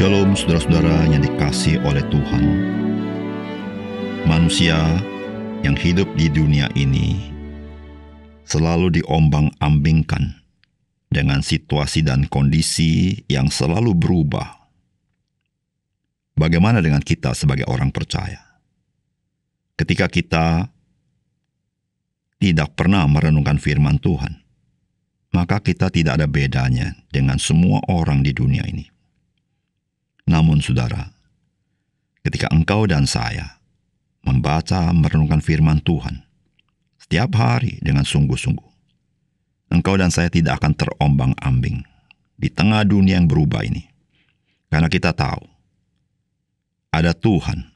Shalom saudara-saudara yang dikasih oleh Tuhan. Manusia yang hidup di dunia ini selalu diombang-ambingkan dengan situasi dan kondisi yang selalu berubah. Bagaimana dengan kita sebagai orang percaya? Ketika kita tidak pernah merenungkan firman Tuhan, maka kita tidak ada bedanya dengan semua orang di dunia ini. Namun saudara, ketika engkau dan saya membaca merenungkan firman Tuhan setiap hari dengan sungguh-sungguh, engkau dan saya tidak akan terombang-ambing di tengah dunia yang berubah ini. Karena kita tahu ada Tuhan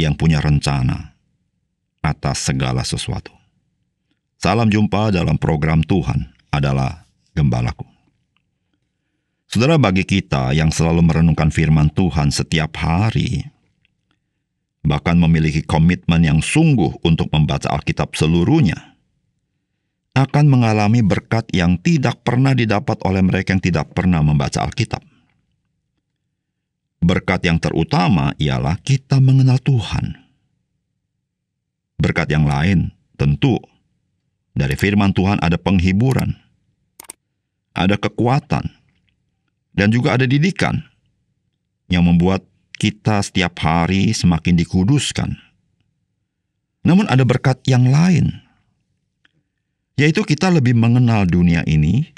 yang punya rencana atas segala sesuatu. Salam jumpa dalam program Tuhan adalah gembalaku. Saudara, bagi kita yang selalu merenungkan firman Tuhan setiap hari, bahkan memiliki komitmen yang sungguh untuk membaca Alkitab seluruhnya, akan mengalami berkat yang tidak pernah didapat oleh mereka yang tidak pernah membaca Alkitab. Berkat yang terutama ialah kita mengenal Tuhan. Berkat yang lain, tentu, dari firman Tuhan ada penghiburan, ada kekuatan, dan juga ada didikan yang membuat kita setiap hari semakin dikuduskan. Namun ada berkat yang lain, yaitu kita lebih mengenal dunia ini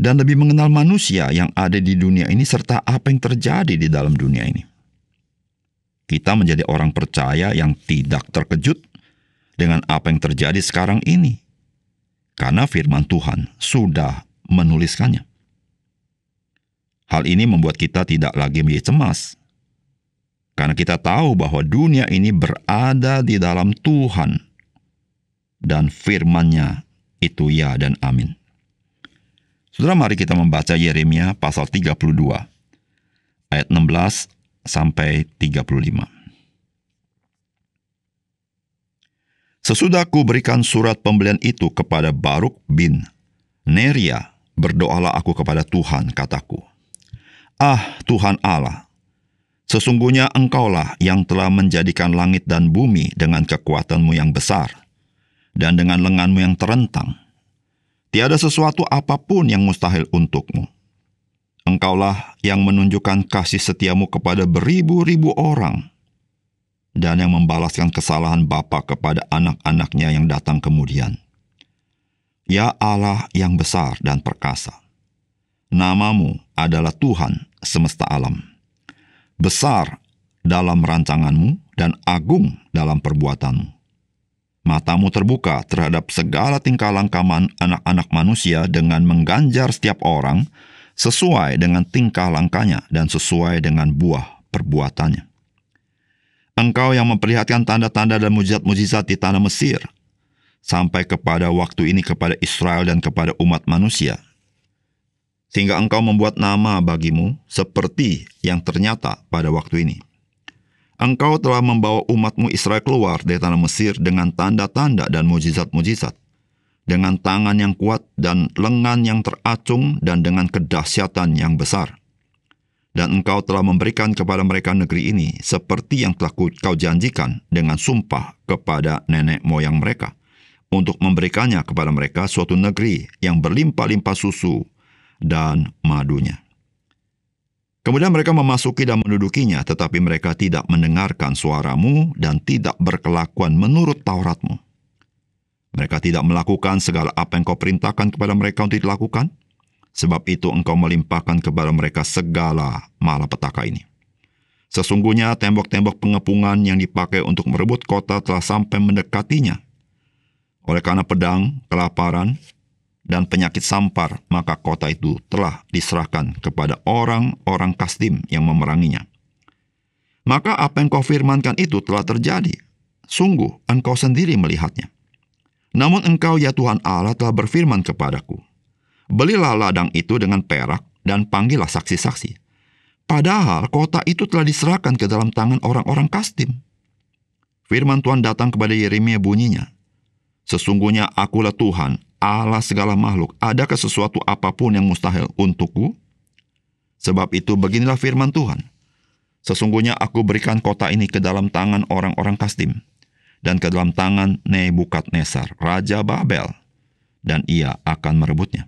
dan lebih mengenal manusia yang ada di dunia ini serta apa yang terjadi di dalam dunia ini. Kita menjadi orang percaya yang tidak terkejut dengan apa yang terjadi sekarang ini. Karena firman Tuhan sudah menuliskannya. Hal ini membuat kita tidak lagi menjadi cemas. Karena kita tahu bahwa dunia ini berada di dalam Tuhan. Dan firmannya itu ya dan amin. Saudara mari kita membaca Yeremia pasal 32 ayat 16 sampai 35. Sesudah aku berikan surat pembelian itu kepada Baruk bin Neria, berdoalah aku kepada Tuhan, kataku. Ah, Tuhan Allah, sesungguhnya Engkaulah yang telah menjadikan langit dan bumi dengan kekuatanmu yang besar dan dengan lenganmu yang terentang. Tiada sesuatu apapun yang mustahil untukmu. Engkaulah yang menunjukkan kasih setiamu kepada beribu-ribu orang dan yang membalaskan kesalahan bapa kepada anak-anaknya yang datang kemudian. Ya Allah yang besar dan perkasa namamu adalah Tuhan semesta alam. Besar dalam rancanganmu dan agung dalam perbuatanmu. Matamu terbuka terhadap segala tingkah langkaman anak-anak manusia dengan mengganjar setiap orang sesuai dengan tingkah langkahnya dan sesuai dengan buah perbuatannya. Engkau yang memperlihatkan tanda-tanda dan mujizat-mujizat di tanah Mesir, sampai kepada waktu ini kepada Israel dan kepada umat manusia, sehingga engkau membuat nama bagimu seperti yang ternyata pada waktu ini. Engkau telah membawa umatmu Israel keluar dari tanah Mesir dengan tanda-tanda dan mujizat-mujizat, dengan tangan yang kuat dan lengan yang teracung dan dengan kedahsyatan yang besar. Dan engkau telah memberikan kepada mereka negeri ini seperti yang telah kau janjikan dengan sumpah kepada nenek moyang mereka, untuk memberikannya kepada mereka suatu negeri yang berlimpah-limpah susu, dan madunya. Kemudian mereka memasuki dan mendudukinya, tetapi mereka tidak mendengarkan suaramu dan tidak berkelakuan menurut Tauratmu. Mereka tidak melakukan segala apa yang kau perintahkan kepada mereka untuk dilakukan, sebab itu engkau melimpahkan kepada mereka segala malapetaka ini. Sesungguhnya tembok-tembok pengepungan yang dipakai untuk merebut kota telah sampai mendekatinya. Oleh karena pedang, kelaparan, dan penyakit sampar, maka kota itu telah diserahkan kepada orang-orang Kastim yang memeranginya. Maka apa yang kau firmankan itu telah terjadi. Sungguh, engkau sendiri melihatnya. Namun engkau ya Tuhan Allah telah berfirman kepadaku, Belilah ladang itu dengan perak dan panggillah saksi-saksi. Padahal kota itu telah diserahkan ke dalam tangan orang-orang Kastim. Firman Tuhan datang kepada Yeremia bunyinya, Sesungguhnya akulah Tuhan, Allah segala makhluk. Adakah sesuatu apapun yang mustahil untukku? Sebab itu beginilah firman Tuhan. Sesungguhnya aku berikan kota ini ke dalam tangan orang-orang Kastim, dan ke dalam tangan Nebukadnezar, Raja Babel, dan ia akan merebutnya.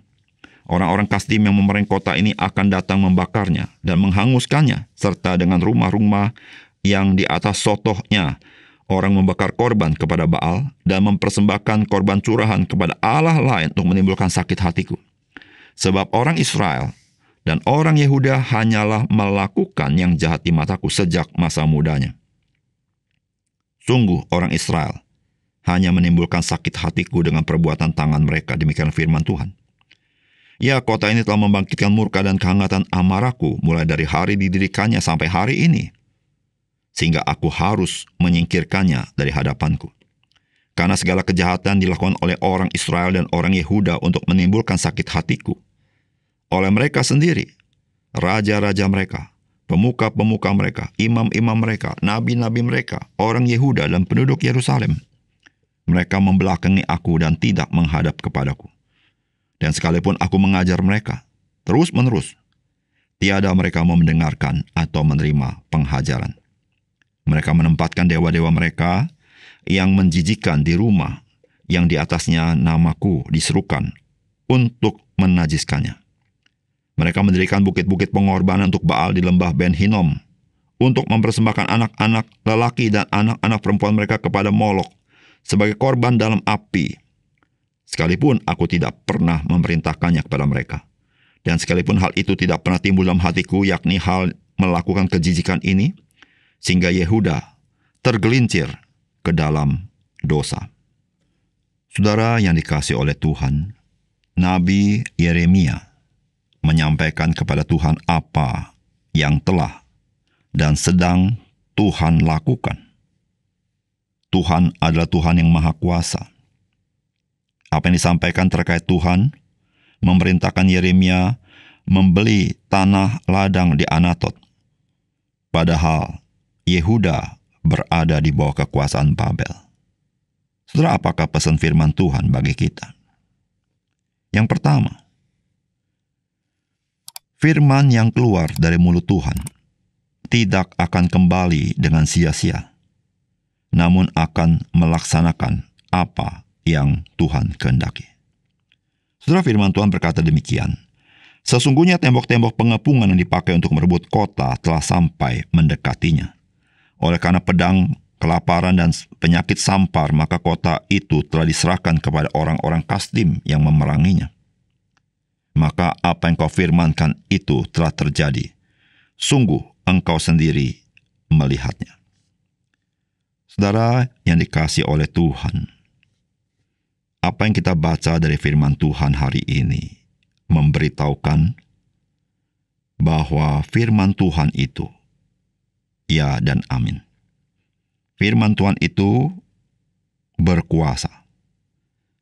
Orang-orang Kastim yang memerang kota ini akan datang membakarnya dan menghanguskannya, serta dengan rumah-rumah yang di atas sotohnya, orang membakar korban kepada Baal dan mempersembahkan korban curahan kepada Allah lain untuk menimbulkan sakit hatiku. Sebab orang Israel dan orang Yehuda hanyalah melakukan yang jahat di mataku sejak masa mudanya. Sungguh orang Israel hanya menimbulkan sakit hatiku dengan perbuatan tangan mereka, demikian firman Tuhan. Ya, kota ini telah membangkitkan murka dan kehangatan amarahku mulai dari hari didirikannya sampai hari ini.' sehingga aku harus menyingkirkannya dari hadapanku. Karena segala kejahatan dilakukan oleh orang Israel dan orang Yehuda untuk menimbulkan sakit hatiku. Oleh mereka sendiri, raja-raja mereka, pemuka-pemuka mereka, imam-imam mereka, nabi-nabi mereka, orang Yehuda dan penduduk Yerusalem. Mereka membelakangi aku dan tidak menghadap kepadaku. Dan sekalipun aku mengajar mereka, terus-menerus, tiada mereka mau mendengarkan atau menerima penghajaran. Mereka menempatkan dewa-dewa mereka yang menjijikan di rumah yang di atasnya namaku diserukan untuk menajiskannya. Mereka mendirikan bukit-bukit pengorbanan untuk Baal di lembah Ben Hinom untuk mempersembahkan anak-anak lelaki dan anak-anak perempuan mereka kepada Molok sebagai korban dalam api. Sekalipun aku tidak pernah memerintahkannya kepada mereka. Dan sekalipun hal itu tidak pernah timbul dalam hatiku yakni hal melakukan kejijikan ini, sehingga Yehuda tergelincir ke dalam dosa. Saudara yang dikasih oleh Tuhan, Nabi Yeremia menyampaikan kepada Tuhan apa yang telah dan sedang Tuhan lakukan. Tuhan adalah Tuhan yang Maha Kuasa. Apa yang disampaikan terkait Tuhan memerintahkan Yeremia membeli tanah ladang di Anatot. Padahal Yehuda berada di bawah kekuasaan Babel. Saudara, apakah pesan firman Tuhan bagi kita? Yang pertama, firman yang keluar dari mulut Tuhan tidak akan kembali dengan sia-sia, namun akan melaksanakan apa yang Tuhan kehendaki. Saudara firman Tuhan berkata demikian, Sesungguhnya tembok-tembok pengepungan yang dipakai untuk merebut kota telah sampai mendekatinya. Oleh karena pedang, kelaparan, dan penyakit sampar, maka kota itu telah diserahkan kepada orang-orang Kastim yang memeranginya. Maka apa yang kau firmankan itu telah terjadi. Sungguh engkau sendiri melihatnya. Saudara yang dikasih oleh Tuhan, apa yang kita baca dari firman Tuhan hari ini memberitahukan bahwa firman Tuhan itu ya dan amin. Firman Tuhan itu berkuasa.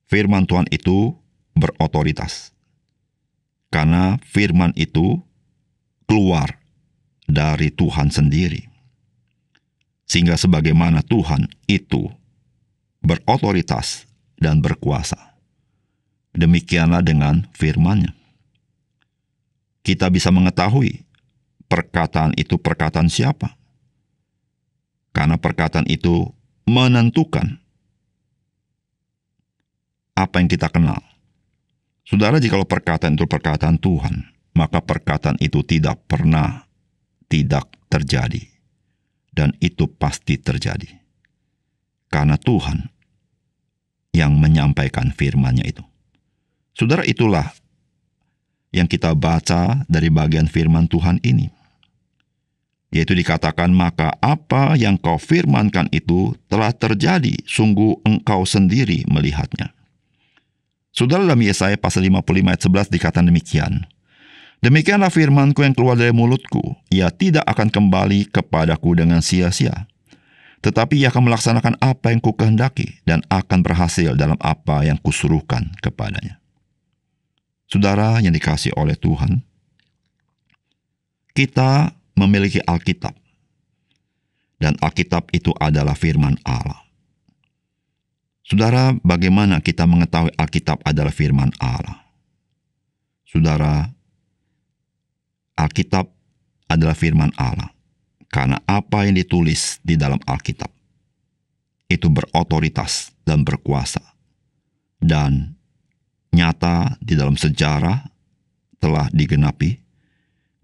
Firman Tuhan itu berotoritas. Karena firman itu keluar dari Tuhan sendiri. Sehingga sebagaimana Tuhan itu berotoritas dan berkuasa. Demikianlah dengan firmannya. Kita bisa mengetahui perkataan itu perkataan siapa karena perkataan itu menentukan apa yang kita kenal. Saudara, jikalau perkataan itu perkataan Tuhan, maka perkataan itu tidak pernah tidak terjadi. Dan itu pasti terjadi. Karena Tuhan yang menyampaikan Firman-Nya itu. Saudara, itulah yang kita baca dari bagian firman Tuhan ini yaitu dikatakan maka apa yang kau firmankan itu telah terjadi, sungguh engkau sendiri melihatnya. Saudara dalam Yesaya pasal 55 ayat 11 dikatakan demikian. Demikianlah firmanku yang keluar dari mulutku, ia tidak akan kembali kepadaku dengan sia-sia. Tetapi ia akan melaksanakan apa yang kukehendaki dan akan berhasil dalam apa yang kusuruhkan kepadanya. Saudara yang dikasih oleh Tuhan, kita memiliki Alkitab. Dan Alkitab itu adalah firman Allah. Saudara, bagaimana kita mengetahui Alkitab adalah firman Allah? Saudara, Alkitab adalah firman Allah. Karena apa yang ditulis di dalam Alkitab itu berotoritas dan berkuasa. Dan nyata di dalam sejarah telah digenapi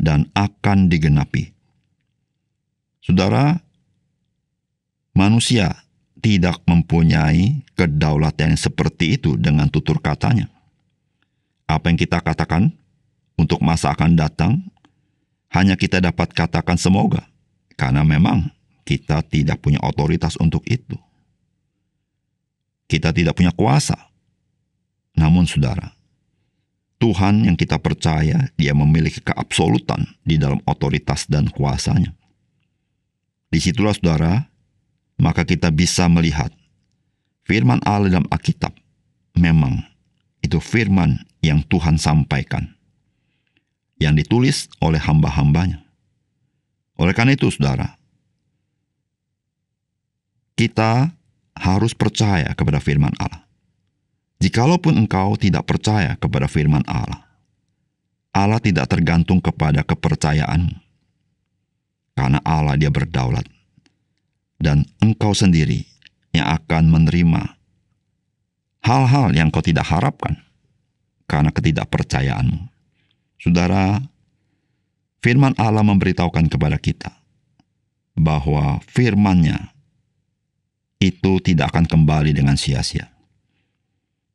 dan akan digenapi. Saudara, manusia tidak mempunyai kedaulatan seperti itu dengan tutur katanya. Apa yang kita katakan untuk masa akan datang, hanya kita dapat katakan semoga, karena memang kita tidak punya otoritas untuk itu. Kita tidak punya kuasa. Namun saudara, Tuhan yang kita percaya, dia memiliki keabsolutan di dalam otoritas dan kuasanya. Disitulah saudara, maka kita bisa melihat firman Allah dalam Alkitab memang itu firman yang Tuhan sampaikan, yang ditulis oleh hamba-hambanya. Oleh karena itu saudara, kita harus percaya kepada firman Allah. Jikalaupun engkau tidak percaya kepada firman Allah, Allah tidak tergantung kepada kepercayaanmu. Karena Allah dia berdaulat. Dan engkau sendiri yang akan menerima hal-hal yang kau tidak harapkan karena ketidakpercayaanmu. Saudara, firman Allah memberitahukan kepada kita bahwa firmannya itu tidak akan kembali dengan sia-sia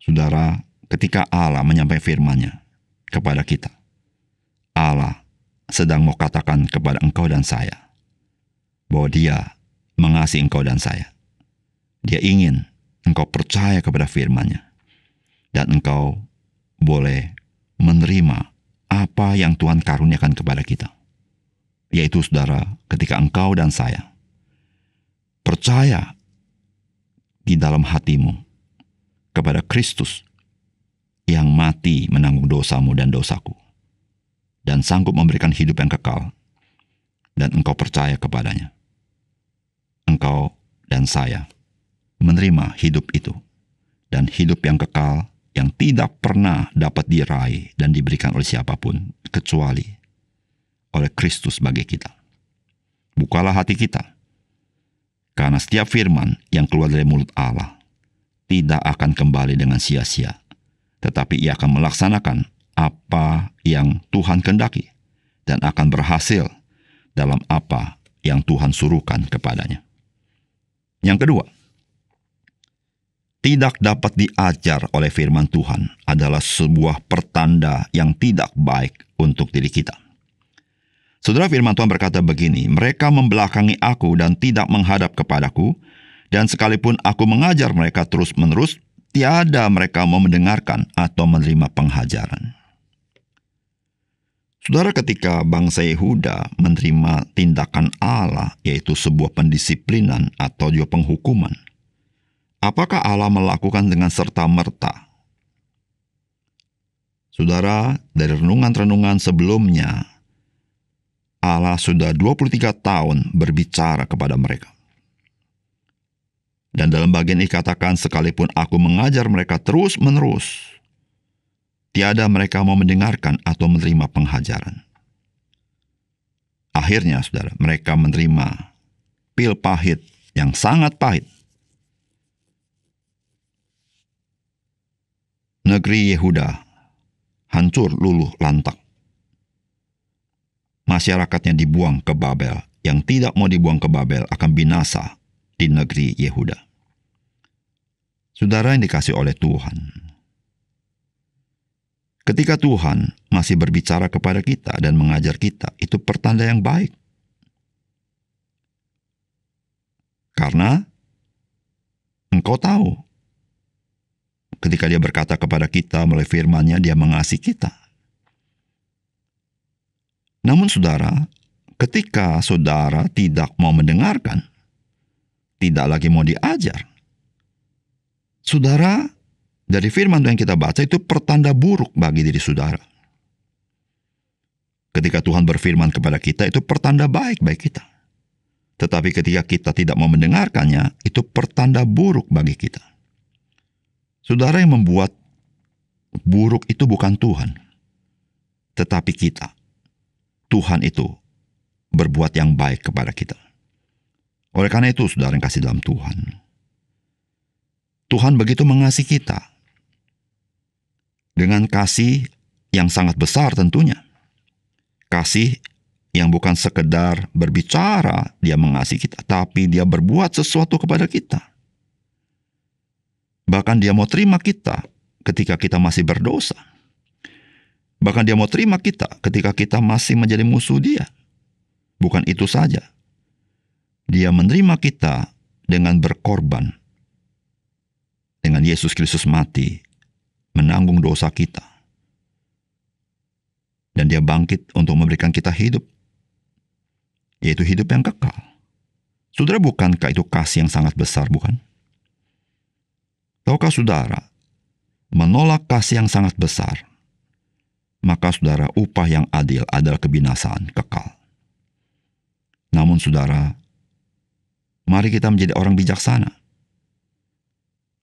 Saudara, ketika Allah menyampaikan firman-Nya kepada kita, Allah sedang mau katakan kepada engkau dan saya bahwa Dia mengasihi engkau dan saya. Dia ingin engkau percaya kepada firman-Nya dan engkau boleh menerima apa yang Tuhan karuniakan kepada kita. Yaitu saudara, ketika engkau dan saya percaya di dalam hatimu kepada Kristus yang mati menanggung dosamu dan dosaku dan sanggup memberikan hidup yang kekal dan engkau percaya kepadanya. Engkau dan saya menerima hidup itu dan hidup yang kekal yang tidak pernah dapat diraih dan diberikan oleh siapapun kecuali oleh Kristus bagi kita. Bukalah hati kita. Karena setiap firman yang keluar dari mulut Allah tidak akan kembali dengan sia-sia, tetapi ia akan melaksanakan apa yang Tuhan kendaki dan akan berhasil dalam apa yang Tuhan suruhkan kepadanya. Yang kedua, tidak dapat diajar oleh firman Tuhan adalah sebuah pertanda yang tidak baik untuk diri kita. Saudara firman Tuhan berkata begini, mereka membelakangi aku dan tidak menghadap kepadaku, dan sekalipun aku mengajar mereka terus-menerus, tiada mereka mau mendengarkan atau menerima penghajaran. Saudara ketika bangsa Yehuda menerima tindakan Allah, yaitu sebuah pendisiplinan atau juga penghukuman, apakah Allah melakukan dengan serta-merta? Saudara, dari renungan-renungan sebelumnya, Allah sudah 23 tahun berbicara kepada mereka. Dan dalam bagian ini katakan, sekalipun aku mengajar mereka terus-menerus, tiada mereka mau mendengarkan atau menerima penghajaran. Akhirnya, saudara, mereka menerima pil pahit yang sangat pahit. Negeri Yehuda hancur luluh lantak. Masyarakatnya dibuang ke Babel. Yang tidak mau dibuang ke Babel akan binasa di negeri Yehuda. Saudara yang dikasih oleh Tuhan, ketika Tuhan masih berbicara kepada kita dan mengajar kita, itu pertanda yang baik. Karena engkau tahu ketika dia berkata kepada kita melalui firman-Nya dia mengasihi kita. Namun saudara, ketika saudara tidak mau mendengarkan, tidak lagi mau diajar. Saudara, dari firman Tuhan yang kita baca itu pertanda buruk bagi diri saudara. Ketika Tuhan berfirman kepada kita itu pertanda baik bagi kita. Tetapi ketika kita tidak mau mendengarkannya, itu pertanda buruk bagi kita. Saudara yang membuat buruk itu bukan Tuhan, tetapi kita. Tuhan itu berbuat yang baik kepada kita. Oleh karena itu, saudara yang kasih dalam Tuhan, Tuhan begitu mengasihi kita dengan kasih yang sangat besar tentunya. Kasih yang bukan sekedar berbicara, dia mengasihi kita, tapi dia berbuat sesuatu kepada kita. Bahkan dia mau terima kita ketika kita masih berdosa. Bahkan dia mau terima kita ketika kita masih menjadi musuh dia. Bukan itu saja, dia menerima kita dengan berkorban. Dengan Yesus Kristus mati, menanggung dosa kita. Dan dia bangkit untuk memberikan kita hidup. Yaitu hidup yang kekal. Saudara, bukankah itu kasih yang sangat besar, bukan? Tahukah saudara, menolak kasih yang sangat besar, maka saudara upah yang adil adalah kebinasaan kekal. Namun saudara, Mari kita menjadi orang bijaksana.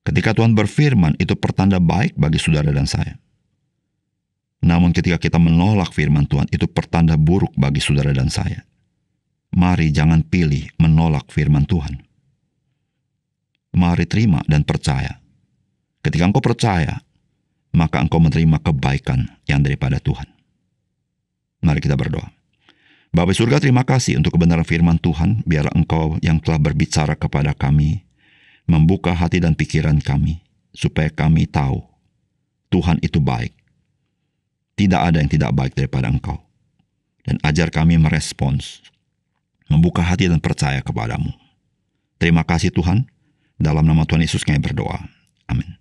Ketika Tuhan berfirman, itu pertanda baik bagi saudara dan saya. Namun ketika kita menolak firman Tuhan, itu pertanda buruk bagi saudara dan saya. Mari jangan pilih menolak firman Tuhan. Mari terima dan percaya. Ketika engkau percaya, maka engkau menerima kebaikan yang daripada Tuhan. Mari kita berdoa. Bapak surga terima kasih untuk kebenaran firman Tuhan, biarlah engkau yang telah berbicara kepada kami, membuka hati dan pikiran kami, supaya kami tahu Tuhan itu baik. Tidak ada yang tidak baik daripada engkau. Dan ajar kami merespons, membuka hati dan percaya kepadamu. Terima kasih Tuhan, dalam nama Tuhan Yesus kami berdoa. Amin.